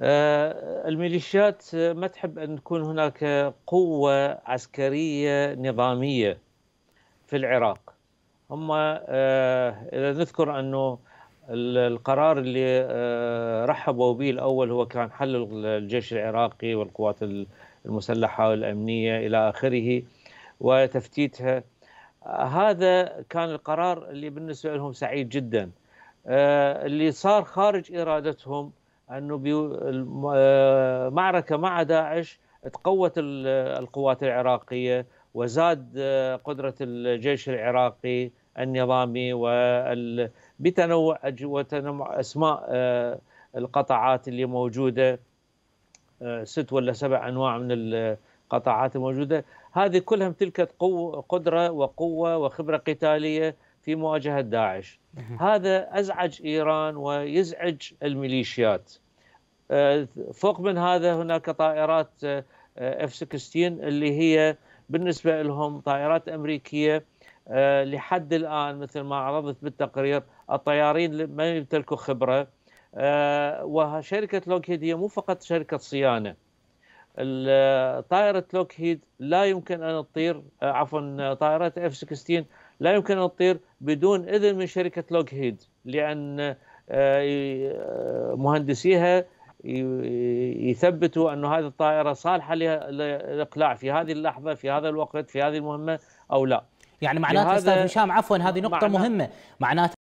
آه، الميليشيات آه، ما تحب أن تكون هناك قوة عسكرية نظامية في العراق هم آه، إذا نذكر أنه القرار اللي رحبوا به الأول هو كان حل الجيش العراقي والقوات المسلحة والأمنية إلى آخره وتفتيتها هذا كان القرار اللي بالنسبة لهم سعيد جدا اللي صار خارج إرادتهم انه المعركه آه، مع داعش تقوت القوات العراقيه وزاد آه، قدره الجيش العراقي النظامي بتنوع وتنوع اسماء آه، القطاعات اللي موجوده ست ولا سبع انواع من القطاعات الموجوده هذه كلها تلك قدره وقوه وخبره قتاليه في مواجهه داعش هذا ازعج ايران ويزعج الميليشيات آه، فوق من هذا هناك طائرات اف آه، 16 اللي هي بالنسبه لهم طائرات امريكيه آه، لحد الان مثل ما عرضت بالتقرير الطيارين ما يمتلكوا خبره وشركه لوكهيد هي مو فقط شركه صيانه طائره لوكهيد لا يمكن ان تطير عفوا طائرات اف 16 لا يمكن أن تطير بدون إذن من شركة لوك هيد لأن آه، آه، مهندسيها يثبتوا أن هذه الطائرة صالحة للإقلاع في هذه اللحظة في هذا الوقت في هذه المهمة أو لا يعني معناته استاذ هشام عفوا هذه نقطة معنات مهمة معناته